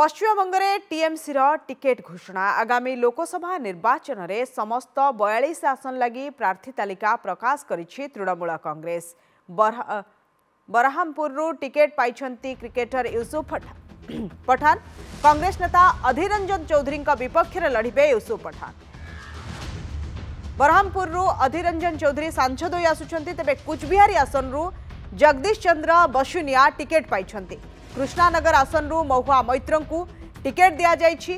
पश्चिमबंगे TMC ticket घोषणा आगामी लोकसभा निर्वाचन में समस्त बयालीस आसन लगी प्रार्थी तालिका प्रकाश कर तृणमूल कंग्रेस बरहामपुर बरा, टिकेट पाई क्रिकेटर युसुफ पठान कांग्रेस नेता अधीर रंजन चौधरी विपक्ष में लड़े यूसुफ पठान बरहामपुर अधीर रंजन चौधरी सांसद हो आसुंच तेज कुचबिहारी आसन जगदीश चंद्र बसुनिया टिकेट पाई કૃષ્ણાનગર આસનરૂ મહુઆ મૈત્રંકુ ટિકેટ દિયાଯାଇଛି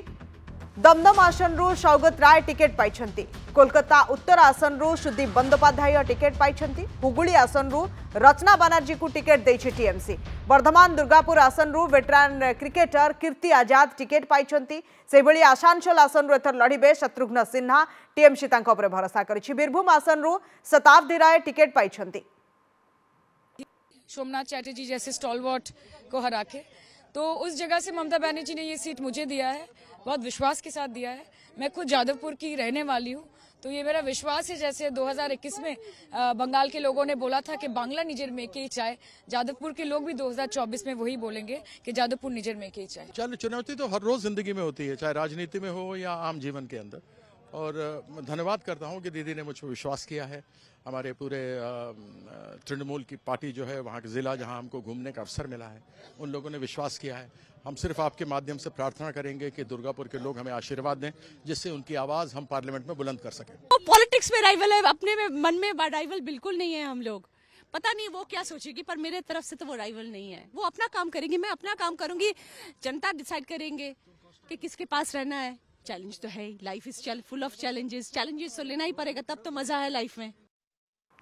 દમદમ આસનરૂ સૌગત રાય ટિકેટ પાઇછંતી કોલકાતા ઉત્તર આસનરૂ સુદીપ બંદોપાધ્યાય ટિકેટ પાઇછંતી હુગુળી આસનરૂ રચના બાનાર્જીકુ ટિકેટ દેઇછી ટીએમસી ବର୍ଦ୍ଧମାନ ଦୁର୍ଗାପୁର ଆସନରୁ veteran cricketer Kirti Azad ticket ପାଇଛନ୍ତି ସେହିଭଳି ଆସାନସୋଲ ଆସନରୁ ଏଥର ଲଢ଼ିବେ ଶତ୍ରୁଘ୍ନ ସିହ୍ନା ଟିଏମ୍ସି ତାଙ୍କ ଉପରେ ଭରସା କରିଛି ବୀରଭୂମ ଆସନରୁ ଶତାବ୍ଦୀ ରାୟ ଟିକେଟ୍ ପାଇଛନ୍ତି सोमनाथ चैटर्जी जैसे स्टॉलवर्ट को हरा के तो उस जगह से ममता बनर्जी ने ये सीट मुझे दिया है बहुत विश्वास के साथ दिया है मैं खुद जादवपुर की रहने वाली हूँ तो ये मेरा विश्वास है जैसे 2021 में बंगाल के लोगों ने बोला था कि बांग्ला निजर में के ही चाहे जादवपुर के लोग भी 2024 में वही बोलेंगे कि जादवपुर निजर में के ही चाहे चलो चुनौती तो हर रोज जिंदगी में होती है चाहे राजनीति में हो या आम जीवन के अंदर और धन्यवाद करता हूं कि दीदी ने मुझ पर विश्वास किया है हमारे पूरे तृणमूल की पार्टी जो है वहाँ के ज़िला जहाँ हमको घूमने का अवसर मिला है उन लोगों ने विश्वास किया है हम सिर्फ आपके माध्यम से प्रार्थना करेंगे कि दुर्गापुर के लोग हमें आशीर्वाद दें जिससे उनकी आवाज़ हम पार्लियामेंट में बुलंद कर सकें वो पॉलिटिक्स में राइवल है अपने में मन में राइवल बिल्कुल नहीं है हम लोग पता नहीं वो क्या सोचेगी पर मेरे तरफ से तो वो राइवल नहीं है वो अपना काम करेंगी मैं अपना काम करूँगी जनता डिसाइड करेंगे कि किसके पास रहना है चैलेंज तो है life is full of challenges challenges तो लेना ही पड़ेगा तब तो मजा है लाइफ में